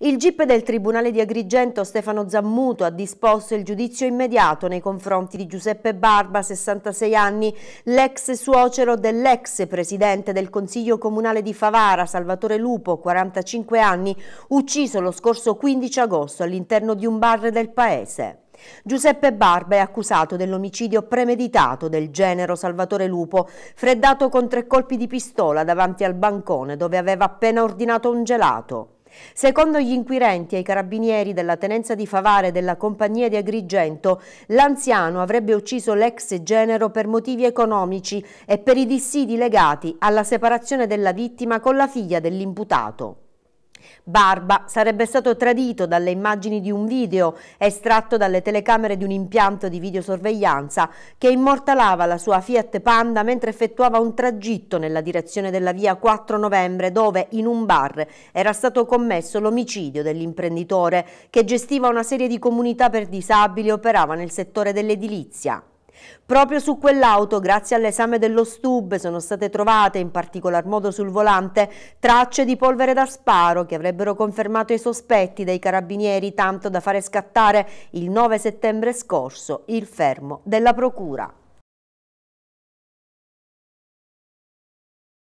Il GIP del Tribunale di Agrigento Stefano Zammuto ha disposto il giudizio immediato nei confronti di Giuseppe Barba, 66 anni, l'ex suocero dell'ex presidente del Consiglio Comunale di Favara, Salvatore Lupo, 45 anni, ucciso lo scorso 15 agosto all'interno di un bar del paese. Giuseppe Barba è accusato dell'omicidio premeditato del genero Salvatore Lupo, freddato con tre colpi di pistola davanti al bancone dove aveva appena ordinato un gelato. Secondo gli inquirenti e i carabinieri della tenenza di Favare della compagnia di Agrigento, l'anziano avrebbe ucciso l'ex genero per motivi economici e per i dissidi legati alla separazione della vittima con la figlia dell'imputato. Barba sarebbe stato tradito dalle immagini di un video estratto dalle telecamere di un impianto di videosorveglianza che immortalava la sua Fiat Panda mentre effettuava un tragitto nella direzione della via 4 novembre dove in un bar era stato commesso l'omicidio dell'imprenditore che gestiva una serie di comunità per disabili e operava nel settore dell'edilizia. Proprio su quell'auto, grazie all'esame dello STUB, sono state trovate, in particolar modo sul volante, tracce di polvere da sparo che avrebbero confermato i sospetti dei carabinieri tanto da fare scattare il 9 settembre scorso il fermo della procura.